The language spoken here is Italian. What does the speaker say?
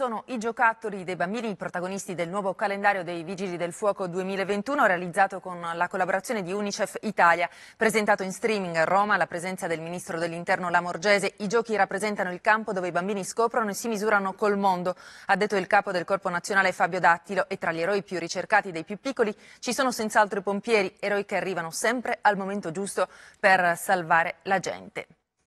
Sono i giocattoli dei bambini protagonisti del nuovo calendario dei Vigili del Fuoco 2021 realizzato con la collaborazione di Unicef Italia. Presentato in streaming a Roma alla presenza del ministro dell'interno Lamorgese, i giochi rappresentano il campo dove i bambini scoprono e si misurano col mondo. Ha detto il capo del Corpo Nazionale Fabio Dattilo e tra gli eroi più ricercati dei più piccoli ci sono senz'altro i pompieri, eroi che arrivano sempre al momento giusto per salvare la gente.